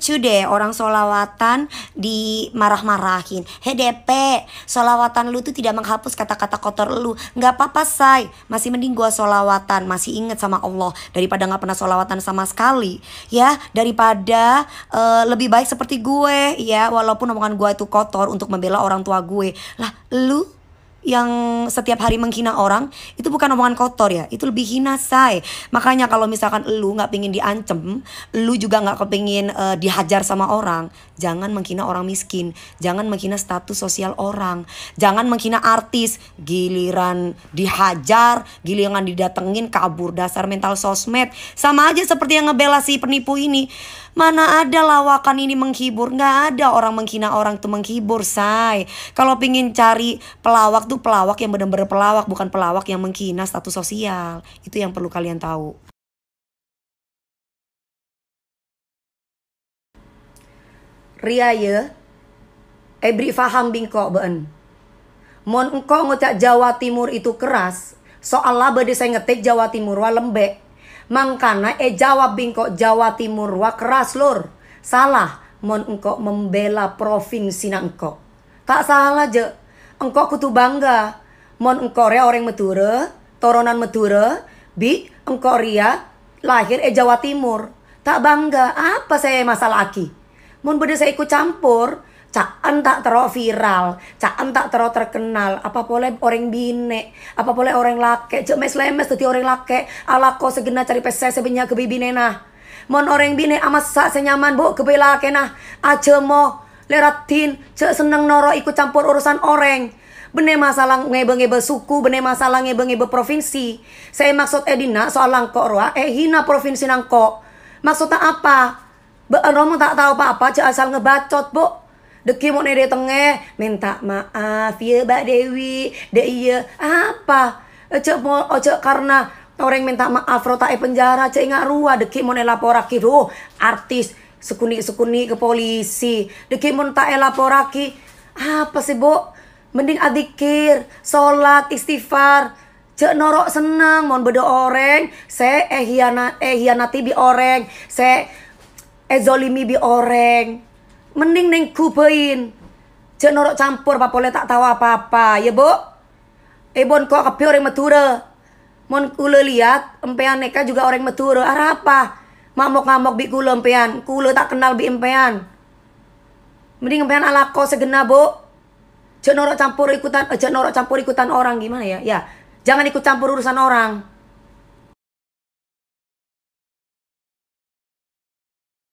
lucu deh orang solawatan dimarah-marahin. DP solawatan lu tuh tidak menghapus kata-kata kotor lu. Nggak apa-apa, say. Masih mending gua solawatan, masih inget sama Allah. Daripada nggak pernah solawatan sama sekali. Ya, daripada uh, lebih baik seperti gue. Ya, walaupun omongan gue itu kotor untuk membela orang tua gue. Lah, lu yang setiap hari menghina orang itu bukan omongan kotor ya itu lebih hina say makanya kalau misalkan lu nggak pingin diancem lu juga nggak kepingin uh, dihajar sama orang jangan menghina orang miskin jangan menghina status sosial orang jangan menghina artis giliran dihajar giliran didatengin kabur dasar mental sosmed sama aja seperti yang ngebela si penipu ini Mana ada lawakan ini menghibur? Nggak ada orang menghina orang tuh menghibur, say. Kalau pingin cari pelawak tuh pelawak yang bener-bener pelawak, bukan pelawak yang menghina status sosial. Itu yang perlu kalian tahu. Ria ya, Ebri eh, faham bingko ben Mon engkau ngocak Jawa Timur itu keras, soal laba saya ngetik Jawa Timur wa lembek Mangkana eh Jawa bingkok Jawa Timur wa keras lor Salah mon engkau membela provinsi na engkau. Tak salah je. Engkau kutu bangga. Mon engkau rea orang meture, toronan meture, bi engkau ria lahir eh Jawa Timur. Tak bangga apa saya masalah aki. Mon benda saya ikut campur, cak tak tero viral, cak tak tero terkenal, apa boleh orang bine, apa boleh orang lake, cek mes lemes tadi orang lake, ala ko segena cari peses sebenya ke bibine nah. Mon orang bine amas sak senyaman bu ke lake nah, aja mo leratin, cek seneng noro ikut campur urusan orang. Bene masalah ngebe-ngebe suku, bene masalah ngebe-ngebe provinsi. Saya maksud Edina eh, soal langkok roa, eh hina provinsi nangkok. Maksudnya apa? Romo tak tahu apa-apa, cek asal ngebacot, bu Deki mau nede tengah minta maaf ya Mbak Dewi dek iya apa Ece mau oce oh, karena orang minta maaf e penjara cek nggak ruah deki mau laporaki roh artis sekuni sekuni ke polisi deki mau tak laporaki apa sih bu mending adikir sholat istighfar cek norok seneng mau bedo orang se eh hianat eh bi orang se eh zolimi bi orang mending neng kubain cek norok campur boleh tak tahu apa-apa ya bu ebon eh, kok kepi orang Madura mon kule lihat empean neka juga orang Madura arah apa ngamuk-ngamuk bi kule empean kule tak kenal bi empean mending empean ala kau segena bu cek norok campur ikutan cek eh, norok campur ikutan orang gimana ya ya jangan ikut campur urusan orang